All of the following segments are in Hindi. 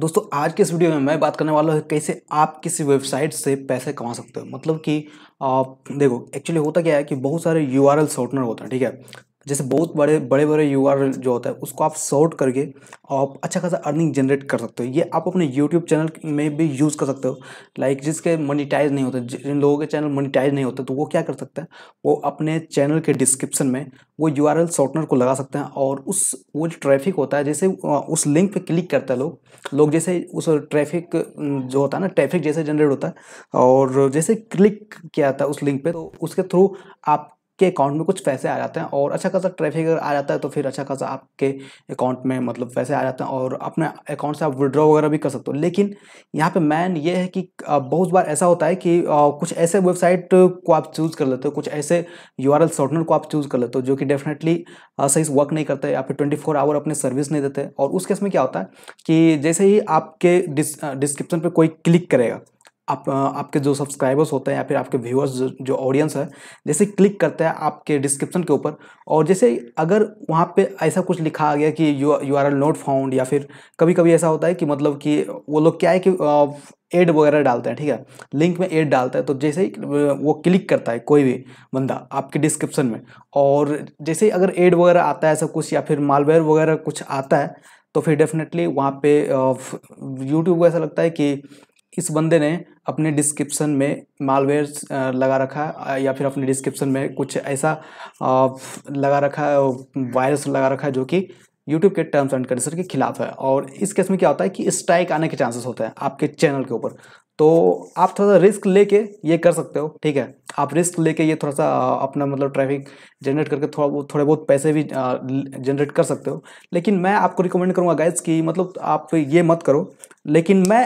दोस्तों आज के इस वीडियो में मैं बात करने वाला हूँ कैसे आप किसी वेबसाइट से पैसे कमा सकते हो मतलब कि आप देखो एक्चुअली होता क्या है कि बहुत सारे यू आर एल शॉर्टनर होते हैं ठीक है जैसे बहुत बड़े बड़े बड़े यू जो होता है उसको आप शॉर्ट करके आप अच्छा खासा अर्निंग जनरेट कर सकते हो ये आप अपने यूट्यूब चैनल में भी यूज़ कर सकते हो लाइक जिसके मोनिटाइज नहीं होते जिन लोगों के चैनल मोनिटाइज नहीं होते तो वो क्या कर सकते हैं वो अपने चैनल के डिस्क्रिप्शन में वो यू आर शॉर्टनर को लगा सकते हैं और उस वो जो ट्रैफिक होता है जैसे उस लिंक पर क्लिक करते हैं लोग लोग जैसे उस ट्रैफिक जो होता है ना ट्रैफिक जैसे जनरेट होता है और जैसे क्लिक किया जाता है उस लिंक पर तो उसके थ्रू आप के अकाउंट में कुछ पैसे आ जाते हैं और अच्छा खासा ट्रैफिक अगर आ जाता है तो फिर अच्छा खासा आपके अकाउंट में मतलब पैसे आ जाते हैं और अपने अकाउंट से आप विड्रॉ वगैरह भी कर सकते हो लेकिन यहाँ पे मैन ये है कि बहुत बार ऐसा होता है कि कुछ ऐसे वेबसाइट को आप चूज़ कर लेते हो कुछ ऐसे यू आर को आप चूज़ कर लेते हो जो कि डेफिनेटली सही से वर्क नहीं करते या फिर ट्वेंटी फोर आवर अपने सर्विस नहीं देते और उस केस में क्या होता है कि जैसे ही आपके डिस्क्रिप्शन पर कोई क्लिक करेगा आप आपके जो सब्सक्राइबर्स होते हैं या फिर आपके व्यूअर्स जो ऑडियंस है जैसे क्लिक करते हैं आपके डिस्क्रिप्शन के ऊपर और जैसे अगर वहाँ पे ऐसा कुछ लिखा आ गया कि U U R R not found या फिर कभी कभी ऐसा होता है कि मतलब कि वो लोग क्या है कि एड वगैरह डालते हैं ठीक है लिंक में एड डालता है तो जैसे ही वो क्लिक करता है कोई भी बंदा आपके डिस्क्रिप्शन में और जैसे ही अगर एड वगैरह आता है ऐसा कुछ या फिर मालवेयर वगैरह कुछ आता है तो फिर डेफिनेटली वहाँ पे यूट्यूब को ऐसा लगता है कि इस बंदे ने अपने डिस्क्रिप्शन में मालवेयर लगा रखा है या फिर अपने डिस्क्रिप्शन में कुछ ऐसा लगा रखा है वायरस लगा रखा है जो कि यूट्यूब के टर्म्स एंड कंडीशन के खिलाफ है और इस केस में क्या होता है कि स्ट्राइक आने के चांसेस होते हैं आपके चैनल के ऊपर तो आप थोड़ा सा रिस्क लेके ये कर सकते हो ठीक है आप रिस्क लेके ये थोड़ा सा अपना मतलब ट्रैफिक जनरेट करके थोड़ा बहुत थोड़े बहुत पैसे भी जनरेट कर सकते हो लेकिन मैं आपको रिकमेंड करूँगा गाइज कि मतलब आप ये मत करो लेकिन मैं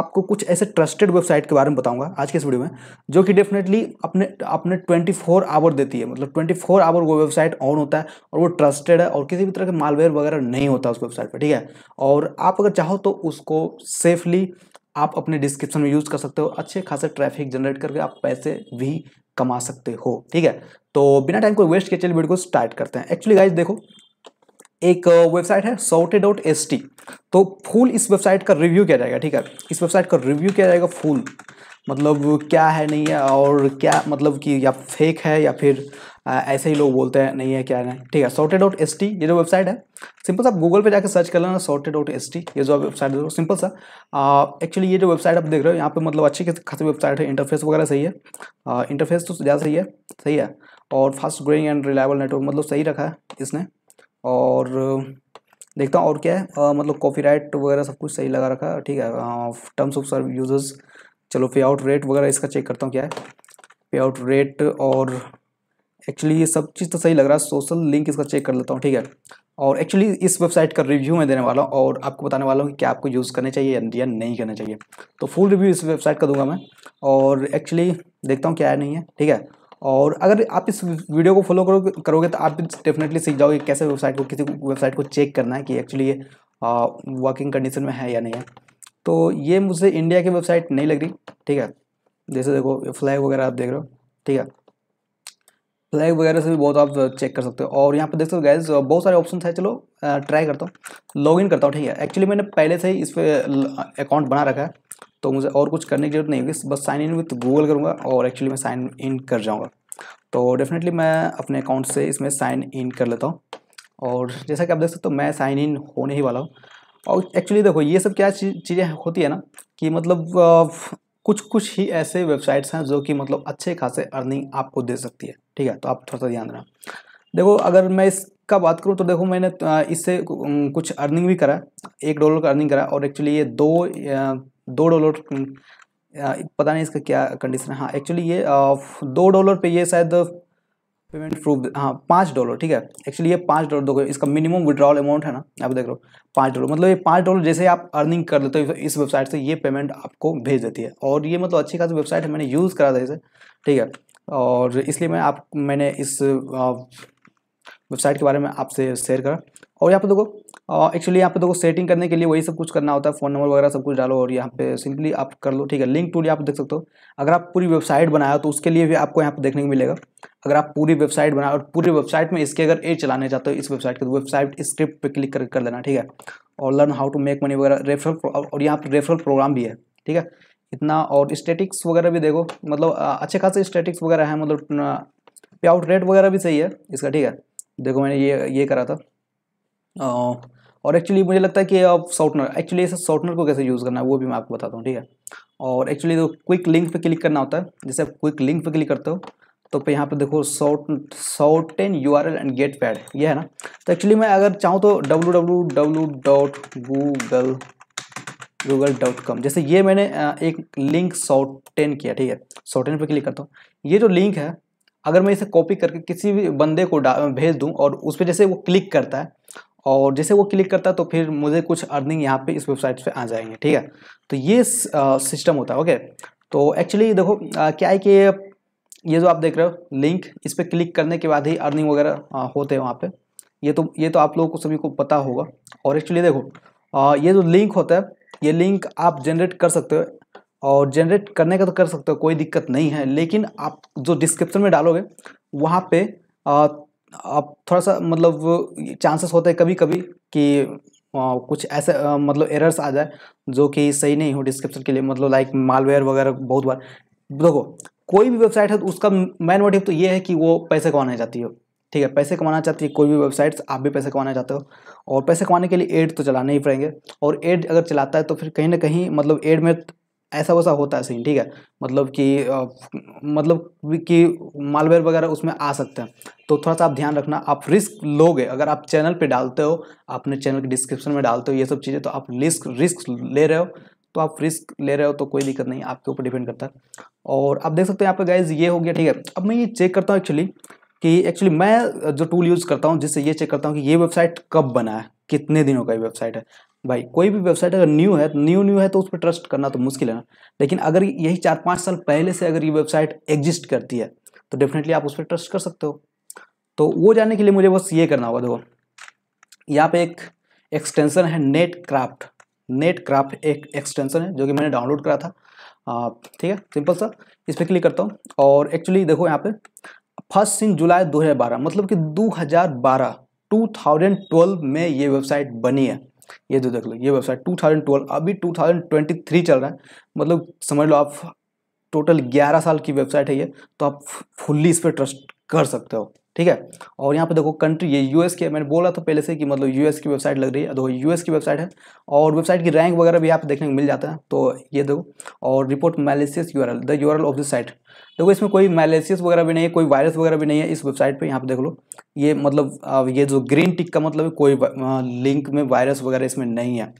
आपको कुछ ऐसे ट्रस्टेड वेबसाइट के बारे में बताऊंगा आज के इस वीडियो में जो कि डेफिनेटली अपने अपने 24 फोर आवर देती है मतलब 24 फोर आवर वो वेबसाइट ऑन होता है और वो ट्रस्टेड है और किसी भी तरह का मालवेयर वगैरह नहीं होता उस वेबसाइट पर ठीक है और आप अगर चाहो तो उसको सेफली आप अपने डिस्क्रिप्शन में यूज़ कर सकते हो अच्छे खासे ट्रैफिक जनरेट करके आप पैसे भी कमा सकते हो ठीक है तो बिना टाइम को वेस्ट के चलिए वीडियो को स्टार्ट करते हैं एक्चुअली गाइज देखो एक वेबसाइट है सोटे डॉट एस टी तो फुल इस वेबसाइट का रिव्यू किया जाएगा ठीक है इस वेबसाइट का रिव्यू किया जाएगा फुल मतलब क्या है नहीं है और क्या मतलब कि या फेक है या फिर आ, ऐसे ही लोग बोलते हैं नहीं है क्या है ठीक है सॉर्टेड डॉट एस टी ये जो वेबसाइट है सिंपल सा आप गूगल पे जाकर सर्च कर लेना सॉर्टेड डॉट एस टी ये जो वेबसाइट है सिंपल सा एक्चुअली ये जो वेबसाइट आप देख रहे हो यहाँ पे मतलब अच्छी खासी वेबसाइट है इंटरफेस वगैरह सही है इंटरफेस तो ज़्यादा सही है सही है और fast growing and reliable network मतलब सही रखा है इसने और देखता हूँ और क्या है आ, मतलब कॉपी वगैरह सब कुछ सही लगा रखा है ठीक है टर्म्स ऑफ सर्व यूजर्स चलो पे आउट रेट वगैरह इसका चेक करता हूँ क्या है पे आउट रेट और एक्चुअली ये सब चीज़ तो सही लग रहा है सोशल लिंक इसका चेक कर लेता हूँ ठीक है और एक्चुअली इस वेबसाइट का रिव्यू मैं देने वाला हूँ और आपको बताने वाला हूँ कि क्या आपको यूज़ करने चाहिए या नहीं करने चाहिए तो फुल रिव्यू इस वेबसाइट का दूंगा मैं और एक्चुअली देखता हूँ क्या है नहीं है ठीक है और अगर आप इस वीडियो को फॉलो करो करोगे तो आप डेफिनेटली सीख जाओगे कैसे वेबसाइट को किसी वेबसाइट को चेक करना है कि एक्चुअली ये वर्किंग कंडीशन में है या नहीं है तो ये मुझे इंडिया की वेबसाइट नहीं लग रही ठीक है जैसे देखो फ्लैग वगैरह आप देख रहे हो ठीक है फ्लैग वगैरह से भी बहुत आप चेक कर सकते हो और यहाँ पर देख सकते हो गैस बहुत सारे ऑप्शन है चलो ट्राई करता हूँ लॉगिन करता हूँ ठीक है एक्चुअली मैंने पहले से ही इस पर अकाउंट बना रखा है तो मुझे और कुछ करने की जरूरत नहीं होगी बस साइन इन विथ गूगल करूँगा और एक्चुअली मैं साइन इन कर जाऊँगा तो डेफिनेटली मैं अपने अकाउंट से इसमें साइन इन कर लेता हूँ और जैसा कि आप देख सकते हो मैं साइन इन होने ही वाला हूँ और एक्चुअली देखो ये सब क्या चीज़ें होती है ना कि मतलब कुछ कुछ ही ऐसे वेबसाइट्स हैं जो कि मतलब अच्छे खासे अर्निंग आपको दे सकती है ठीक है तो आप थोड़ा सा ध्यान रखना देखो अगर मैं इसका बात करूँ तो देखो मैंने इससे कुछ अर्निंग भी करा एक डॉलर का अर्निंग करा और एक्चुअली ये दो दो डॉलर पता नहीं इसका क्या कंडीशन है हाँ एक्चुअली ये दो डॉलर पे ये शायद पेमेंट प्रूफ हाँ पाँच डॉलर ठीक है एक्चुअली ये पाँच डॉलर दो इसका मिनिमम विड्रॉल अमाउंट है ना आप देख लो पाँच डॉलर मतलब ये पाँच डॉलर जैसे आप अर्निंग कर लेते हो इस वेबसाइट से ये पेमेंट आपको भेज देती है और ये मतलब अच्छी खासी वेबसाइट है मैंने यूज़ करा था इसे ठीक है और इसलिए मैं आप मैंने इस वेबसाइट के बारे में आपसे शेयर करा और यहाँ पर देखो एक्चुअली यहाँ पे देखो सेटिंग करने के लिए वही सब कुछ करना होता है फोन नंबर वगैरह सब कुछ डालो और यहाँ पे सिंपली आप कर लो ठीक है लिंक टूल आप देख सकते हो अगर आप पूरी वेबसाइट बनाया तो उसके लिए भी आपको यहाँ पे देखने को मिलेगा अगर आप पूरी वेबसाइट बनाओ और पूरी वेबसाइट में इसके अगर ए चलाने चाहते हो इस वेबसाइट के तो वेबसाइट स्क्रिप्ट पे क्लिक कर कर लेना ठीक है और learn how to make money वगैरह रेफरल और यहाँ पर रेफरल प्रोग्राम भी है ठीक है इतना और स्टेटिक्स वगैरह भी देखो मतलब अच्छे खासे स्टेटिक्स वगैरह है मतलब पे आउट रेट वगैरह भी सही है इसका ठीक है देखो मैंने ये ये करा था और एक्चुअली मुझे लगता है कि आप शॉर्टनर एक्चुअली ऐसा शॉर्टनर को कैसे यूज़ करना है वो भी मैं आपको बताता हूँ ठीक है और एक्चुअली तो क्विक लिंक पे क्लिक करना होता है जैसे आप क्विक लिंक पे क्लिक करते हो तो पे यहाँ पे देखो short shorten U R L and get paid ये है ना तो एक्चुअली मैं अगर चाहूँ तो W W W dot Google Google dot com जैसे ये मैंने एक लिंक शॉर्टेन किया ठीक है शॉर्टेन पर क्लिक करता हूँ ये जो लिंक है अगर मैं इसे कॉपी करके किसी भी बंदे को भेज दूँ और उस पर जैसे वो क्लिक करता है और जैसे वो क्लिक करता है तो फिर मुझे कुछ अर्निंग यहाँ पे इस वेबसाइट पे आ जाएंगे ठीक है तो ये सिस्टम होता है ओके तो एक्चुअली देखो आ, क्या है कि ये जो आप देख रहे हो लिंक इस पर क्लिक करने के बाद ही अर्निंग वगैरह होते हैं वहाँ पे ये तो ये तो आप लोगों को सभी को पता होगा और एक्चुअली देखो आ, ये जो लिंक होता है ये लिंक आप जनरेट कर सकते हो और जनरेट करने का तो कर सकते हो कोई दिक्कत नहीं है लेकिन आप जो डिस्क्रिप्शन में डालोगे वहाँ पे आप थोड़ा सा मतलब चांसेस होते हैं कभी कभी कि आ, कुछ ऐसे आ, मतलब एरर्स आ जाए जो कि सही नहीं हो डिस्क्रिप्शन के लिए मतलब लाइक मालवेयर वगैरह बहुत बार देखो कोई भी वेबसाइट है तो उसका मेन मोटिव तो ये है कि वो पैसे कमाना चाहती हो ठीक है पैसे कमाना चाहती है कोई भी वेबसाइट्स आप भी पैसे कमाना चाहते हो और पैसे कमाने के लिए एड तो चलाना ही पड़ेंगे और एड अगर चलाता है तो फिर कहीं ना कहीं मतलब एड में ऐसा वैसा होता है सीन ठीक है मतलब कि मतलब कि मालवेयर वगैरह उसमें आ सकते हैं तो थोड़ा सा आप ध्यान रखना आप रिस्क लोगे अगर आप चैनल पे डालते हो अपने चैनल के डिस्क्रिप्शन में डालते हो ये सब चीज़ें तो आप रिस्क रिस्क ले रहे हो तो आप रिस्क ले रहे हो तो कोई दिक्कत नहीं आपके ऊपर डिपेंड करता है और आप देख सकते हैं यहाँ पर गाइज ये हो गया ठीक है अब मैं ये चेक करता हूँ एक्चुअली कि एक्चुअली मैं जो टूल यूज़ करता हूँ जिससे ये चेक करता हूँ कि ये वेबसाइट कब बना है कितने दिनों का ये वेबसाइट है भाई कोई भी वेबसाइट अगर न्यू है न्यू न्यू है तो उस पर ट्रस्ट करना तो मुश्किल है ना लेकिन अगर यही चार पाँच साल पहले से अगर ये वेबसाइट एग्जिस्ट करती है तो डेफिनेटली आप उस पर ट्रस्ट कर सकते हो तो वो जानने के लिए मुझे बस ये करना होगा देखो यहाँ पे एक एक्सटेंशन है नेट क्राफ्ट नेट क्राफ्ट एक एक्सटेंशन है जो कि मैंने डाउनलोड करा था ठीक है सिंपल सा इस पर क्लिक करता हूँ और एक्चुअली देखो यहाँ पे फर्स्ट सिन जुलाई 2012 मतलब कि 2012 2012 में ये वेबसाइट बनी है ये जो देख लो ये वेबसाइट 2012 अभी 2023 चल रहा है मतलब समझ लो आप टोटल 11 साल की वेबसाइट है ये तो आप फुल्ली इस पर ट्रस्ट कर सकते हो ठीक है और यहाँ पे देखो कंट्री ये यूएस की मैंने बोला था पहले से कि मतलब यूएस की वेबसाइट लग रही है देखो यूएस की वेबसाइट है और वेबसाइट की रैंक वगैरह भी यहाँ पे देखने को मिल जाता है तो ये देखो और report malicious U the U of this site देखो इसमें कोई मैलेसियस वगैरह भी नहीं है कोई वायरस वगैरह भी नहीं है इस वेबसाइट पर यहाँ पर देख लो ये मतलब ये जो ग्रीन टिक का मतलब कोई लिंक में वायरस वगैरह इसमें नहीं है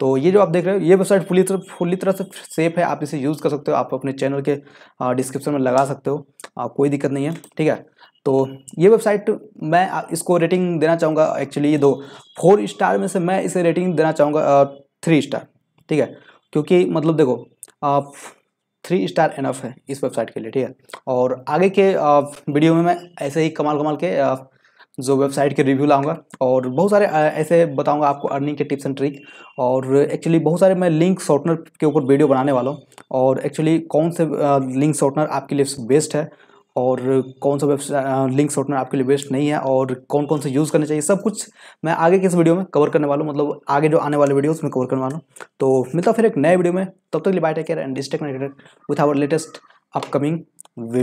तो ये जो आप देख रहे हो ये वेबसाइट फुली तरह फुली तरह से सेफ है आप इसे यूज़ कर सकते हो आप अपने चैनल के डिस्क्रिप्शन में लगा सकते हो कोई दिक्कत नहीं है ठीक है तो ये वेबसाइट मैं इसको रेटिंग देना चाहूँगा एक्चुअली ये दो फोर स्टार में से मैं इसे रेटिंग देना चाहूँगा थ्री स्टार ठीक है क्योंकि मतलब देखो आप थ्री स्टार एनफ है इस वेबसाइट के लिए ठीक है और आगे के वीडियो में मैं ऐसे ही कमाल कमाल के जो वेबसाइट के रिव्यू लाऊंगा और बहुत सारे ऐसे बताऊंगा आपको अर्निंग के टिप्स एंड ट्रिक और एक्चुअली बहुत सारे मैं लिंक शॉर्टनर के ऊपर वीडियो बनाने वाला हूँ और एक्चुअली कौन से लिंक शॉर्टनर आपके लिए बेस्ट है और कौन सा वेबसाइट लिंक शॉर्टनर आपके लिए बेस्ट नहीं है और कौन कौन से यूज़ करने चाहिए सब कुछ मैं आगे के इस वीडियो में कवर करने वाला हूँ मतलब आगे जो आने वाले वीडियोस में कवर करने वाला हूँ तो मिलता फिर एक नए वीडियो में तब तक लिए बाय टेक केयर एंड डिस्टेक्ट with our latest upcoming video